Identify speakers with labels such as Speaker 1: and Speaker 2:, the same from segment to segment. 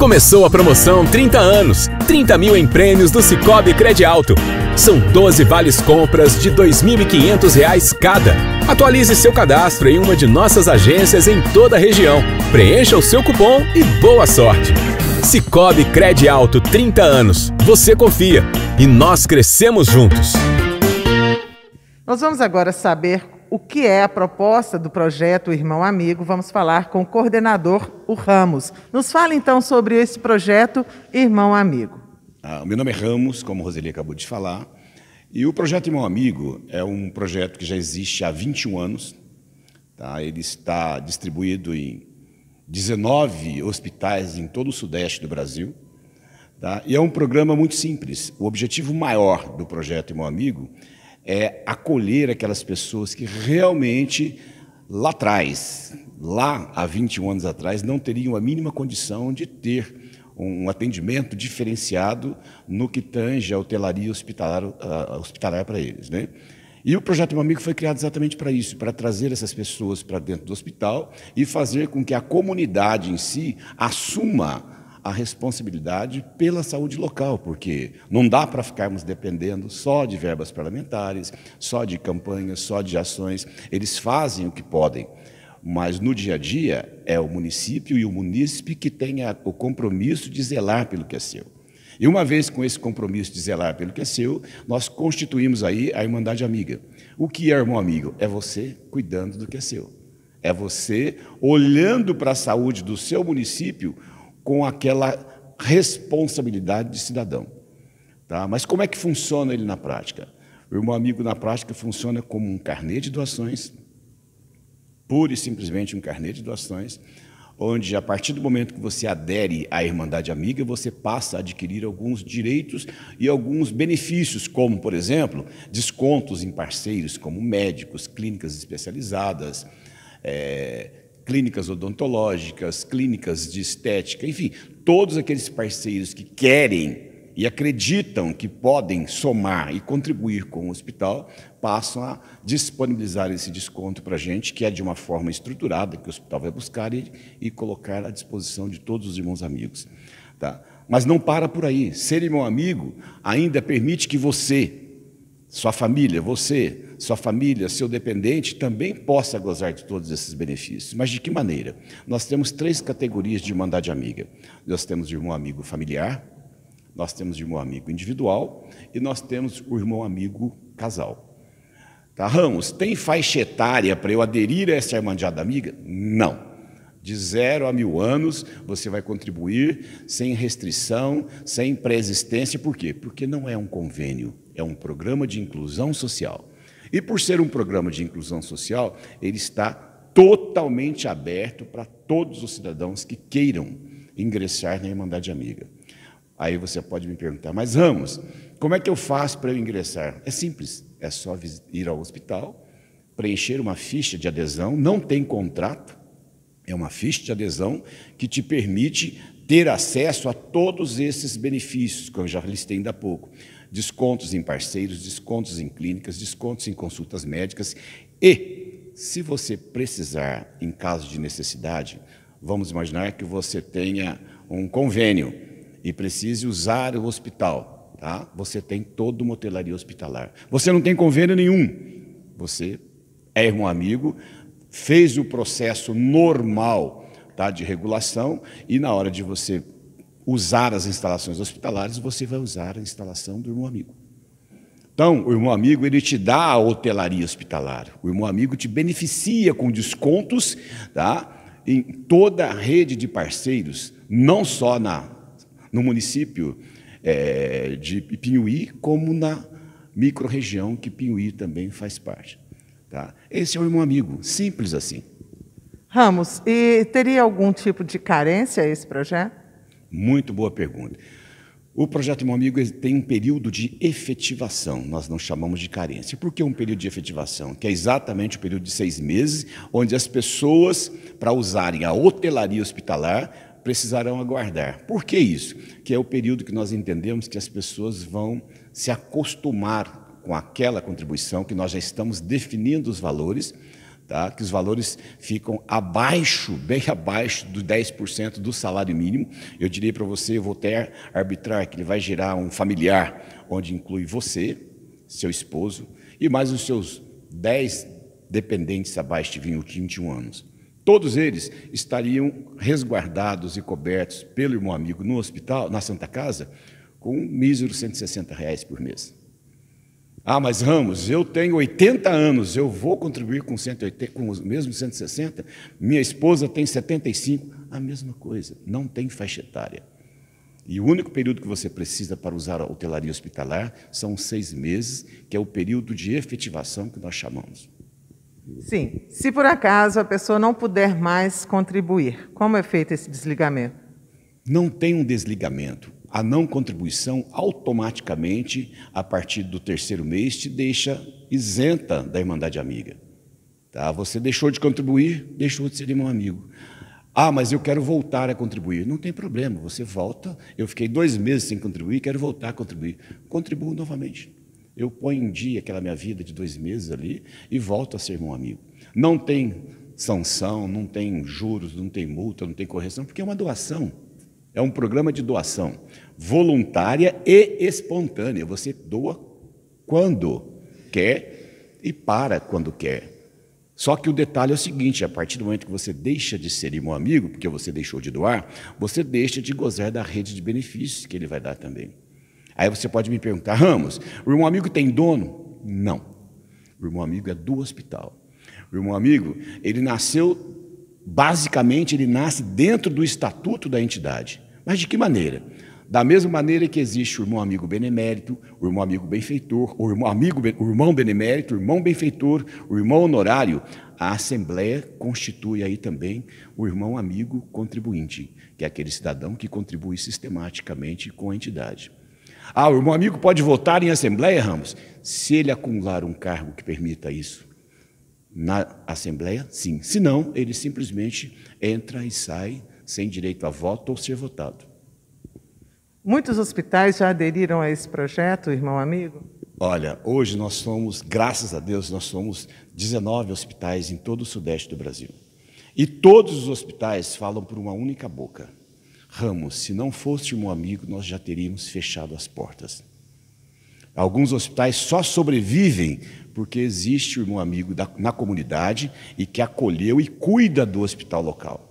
Speaker 1: Começou a promoção 30 anos, 30 mil em prêmios do Cicobi Crédito Alto. São 12 vales compras de R$ 2.500 cada. Atualize seu cadastro em uma de nossas agências em toda a região. Preencha o seu cupom e boa sorte! Cicobi Crédito Alto 30 anos. Você confia e nós crescemos juntos. Nós vamos agora saber o que é a proposta do projeto Irmão Amigo, vamos falar com o coordenador, o Ramos. Nos fala então sobre esse projeto Irmão Amigo. Ah, meu nome é Ramos, como Roseli acabou de falar, e o projeto Irmão Amigo é um projeto que já existe há 21 anos. Tá? Ele está distribuído em 19 hospitais em todo o sudeste do Brasil. Tá? E é um programa muito simples. O objetivo maior do projeto Irmão Amigo é acolher aquelas pessoas que realmente lá atrás, lá há 21 anos atrás, não teriam a mínima condição de ter um atendimento diferenciado no que tange a hotelaria hospitalar, a hospitalar para eles. Né? E o projeto Meu Amigo foi criado exatamente para isso, para trazer essas pessoas para dentro do hospital e fazer com que a comunidade em si assuma a responsabilidade pela saúde local, porque não dá para ficarmos dependendo só de verbas parlamentares, só de campanhas, só de ações. Eles fazem o que podem, mas no dia a dia é o município e o munícipe que tem a, o compromisso de zelar pelo que é seu. E uma vez com esse compromisso de zelar pelo que é seu, nós constituímos aí a Irmandade Amiga. O que é irmão amigo? É você cuidando do que é seu. É você olhando para a saúde do seu município com aquela responsabilidade de cidadão. Tá? Mas como é que funciona ele na prática? O irmão amigo na prática funciona como um carnê de doações, pura e simplesmente um carnê de doações, onde a partir do momento que você adere à Irmandade Amiga, você passa a adquirir alguns direitos e alguns benefícios, como, por exemplo, descontos em parceiros, como médicos, clínicas especializadas, é, clínicas odontológicas, clínicas de estética, enfim, todos aqueles parceiros que querem e acreditam que podem somar e contribuir com o hospital, passam a disponibilizar esse desconto para a gente, que é de uma forma estruturada, que o hospital vai buscar e, e colocar à disposição de todos os irmãos amigos. Tá? Mas não para por aí. Ser irmão amigo ainda permite que você, sua família, você, sua família, seu dependente também possa gozar de todos esses benefícios. Mas de que maneira? Nós temos três categorias de irmandade amiga. Nós temos o irmão amigo familiar, nós temos o irmão amigo individual e nós temos o irmão amigo casal. Tá, Ramos, tem faixa etária para eu aderir a essa irmandade amiga? Não. De zero a mil anos, você vai contribuir sem restrição, sem pré-existência. Por quê? Porque não é um convênio, é um programa de inclusão social. E por ser um programa de inclusão social, ele está totalmente aberto para todos os cidadãos que queiram ingressar na Irmandade Amiga. Aí você pode me perguntar, mas Ramos, como é que eu faço para eu ingressar? É simples, é só ir ao hospital, preencher uma ficha de adesão, não tem contrato, é uma ficha de adesão que te permite ter acesso a todos esses benefícios que eu já listei ainda há pouco descontos em parceiros, descontos em clínicas, descontos em consultas médicas e, se você precisar em caso de necessidade, vamos imaginar que você tenha um convênio e precise usar o hospital, tá? Você tem toda uma hotelaria hospitalar. Você não tem convênio nenhum. Você é um amigo, fez o processo normal tá, de regulação e na hora de você usar as instalações hospitalares, você vai usar a instalação do irmão amigo. Então, o irmão amigo ele te dá a hotelaria hospitalar. O irmão amigo te beneficia com descontos, tá? Em toda a rede de parceiros, não só na no município é, de Pinhuí, como na microrregião que Pinhuí também faz parte. Tá? Esse é o irmão amigo, simples assim. Ramos, e teria algum tipo de carência esse projeto? Muito boa pergunta. O projeto Meu Amigo tem um período de efetivação, nós não chamamos de carência. Por que um período de efetivação? Que é exatamente o período de seis meses, onde as pessoas, para usarem a hotelaria hospitalar, precisarão aguardar. Por que isso? Que é o período que nós entendemos que as pessoas vão se acostumar com aquela contribuição, que nós já estamos definindo os valores, tá? que os valores ficam abaixo, bem abaixo do 10% do salário mínimo. Eu diria para você, eu vou até arbitrar que ele vai gerar um familiar, onde inclui você, seu esposo, e mais os seus 10 dependentes abaixo de 20, 21 anos. Todos eles estariam resguardados e cobertos pelo irmão amigo no hospital, na Santa Casa, com um mísero 160 reais por mês. Ah, mas Ramos, eu tenho 80 anos, eu vou contribuir com 180, com os mesmos 160. Minha esposa tem 75, a mesma coisa, não tem faixa etária. E o único período que você precisa para usar a hotelaria hospitalar são seis meses, que é o período de efetivação que nós chamamos. Sim, se por acaso a pessoa não puder mais contribuir, como é feito esse desligamento? Não tem um desligamento a não contribuição automaticamente, a partir do terceiro mês, te deixa isenta da Irmandade Amiga. Tá? Você deixou de contribuir, deixou de ser irmão amigo. Ah, mas eu quero voltar a contribuir. Não tem problema, você volta. Eu fiquei dois meses sem contribuir, quero voltar a contribuir. Contribuo novamente. Eu ponho em dia aquela minha vida de dois meses ali e volto a ser irmão amigo. Não tem sanção, não tem juros, não tem multa, não tem correção, porque é uma doação. É um programa de doação voluntária e espontânea. Você doa quando quer e para quando quer. Só que o detalhe é o seguinte: a partir do momento que você deixa de ser irmão amigo, porque você deixou de doar, você deixa de gozar da rede de benefícios que ele vai dar também. Aí você pode me perguntar, Ramos, o irmão amigo tem dono? Não. O irmão amigo é do hospital. O irmão amigo, ele nasceu basicamente, ele nasce dentro do estatuto da entidade. Mas de que maneira? Da mesma maneira que existe o irmão amigo benemérito, o irmão amigo benfeitor, o irmão, amigo, o irmão benemérito, o irmão benfeitor, o irmão honorário, a Assembleia constitui aí também o irmão amigo contribuinte, que é aquele cidadão que contribui sistematicamente com a entidade. Ah, o irmão amigo pode votar em Assembleia, Ramos? Se ele acumular um cargo que permita isso na Assembleia, sim. Se não, ele simplesmente entra e sai sem direito a voto ou ser votado. Muitos hospitais já aderiram a esse projeto, irmão amigo? Olha, hoje nós somos, graças a Deus, nós somos 19 hospitais em todo o sudeste do Brasil. E todos os hospitais falam por uma única boca. Ramos, se não fosse um amigo, nós já teríamos fechado as portas. Alguns hospitais só sobrevivem porque existe o irmão amigo da, na comunidade e que acolheu e cuida do hospital local.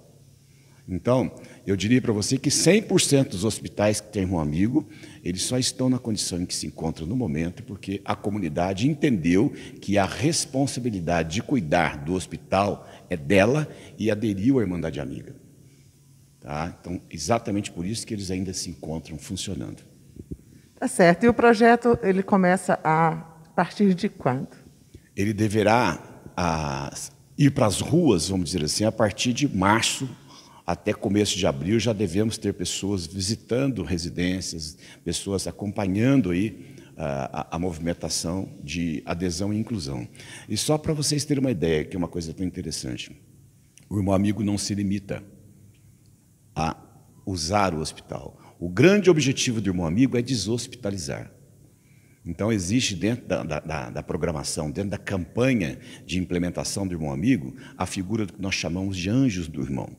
Speaker 1: Então, eu diria para você que 100% dos hospitais que têm irmão amigo, eles só estão na condição em que se encontram no momento, porque a comunidade entendeu que a responsabilidade de cuidar do hospital é dela e aderiu à Irmandade Amiga. Tá? Então, exatamente por isso que eles ainda se encontram funcionando. Tá certo. E o projeto ele começa a a partir de quando? Ele deverá a, ah, ir para as ruas, vamos dizer assim, a partir de março até começo de abril já devemos ter pessoas visitando residências, pessoas acompanhando aí ah, a, a movimentação de adesão e inclusão. E só para vocês terem uma ideia, que é uma coisa tão interessante, o irmão amigo não se limita a usar o hospital. O grande objetivo do irmão amigo é deshospitalizar. Então, existe dentro da, da, da, programação, dentro da campanha de implementação do irmão amigo, a figura que nós chamamos de anjos do irmão.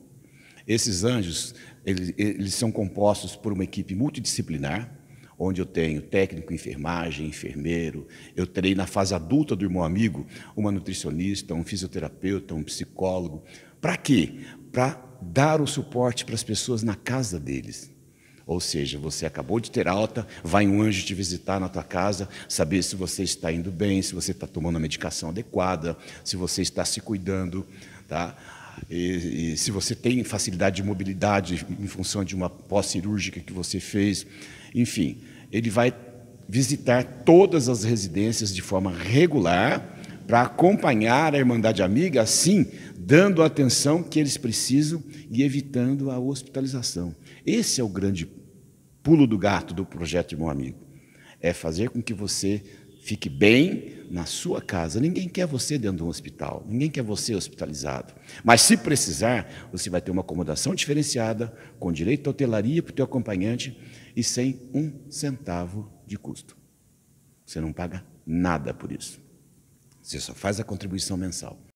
Speaker 1: Esses anjos, eles, eles são compostos por uma equipe multidisciplinar, onde eu tenho técnico, enfermagem, enfermeiro, eu terei na fase adulta do irmão amigo uma nutricionista, um fisioterapeuta, um psicólogo. Para quê? Para dar o suporte para as pessoas na casa deles. Ou seja, você acabou de ter alta, vai um anjo te visitar na tua casa, saber se você está indo bem, se você está tomando a medicação adequada, se você está se cuidando, tá? E, e se você tem facilidade de mobilidade em função de uma pós-cirúrgica que você fez, enfim, ele vai visitar todas as residências de forma regular para acompanhar a Irmandade Amiga, assim, dando a atenção que eles precisam e evitando a hospitalização. Esse é o grande pulo do gato do projeto meu Amigo. É fazer com que você fique bem na sua casa. Ninguém quer você dentro de um hospital, ninguém quer você hospitalizado. Mas se precisar, você vai ter uma acomodação diferenciada, com direito à hotelaria para o teu acompanhante e sem um centavo de custo. Você não paga nada por isso. Você só faz a contribuição mensal.